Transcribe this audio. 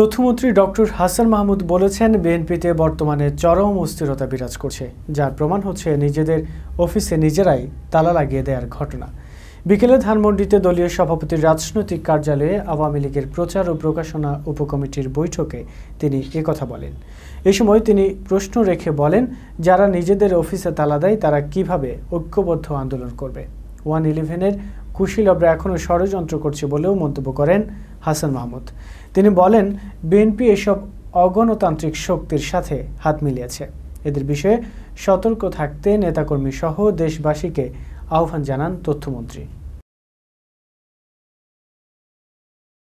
তথ্যমন্ত্রী ডক্টর হাসান মাহমুদ বলেছেন বিএনপিতে বর্তমানে চরম অস্থিরতা বিরাজ করছে যার প্রমাণ হচ্ছে নিজেদের অফিসে নিজেরাই তালা লাগিয়ে দেওয়ার ঘটনা বিকেলে ধানমন্ডিতে দলীয় সভাপতির রাজনৈতিক কার্যালয়ে আওয়ামী লীগের প্রচার ও প্রকাশনা উপকমিটির বৈঠকে তিনি একথা বলেন এ সময় তিনি প্রশ্ন রেখে বলেন যারা নিজেদের অফিসে তালা দেয় তারা কিভাবে ঐক্যবদ্ধ আন্দোলন করবে ওয়ান ইলেভেনের কুশীলবরা এখনও ষড়যন্ত্র করছে বলেও মন্তব্য করেন হাসান মাহমুদ তিনি বলেন বিএনপি এসব অগণতান্ত্রিক শক্তির সাথে হাত মিলিয়েছে এদের বিষয়ে সতর্ক থাকতে নেতাকর্মী সহ দেশবাসীকে আহ্বান জানান তথ্যমন্ত্রী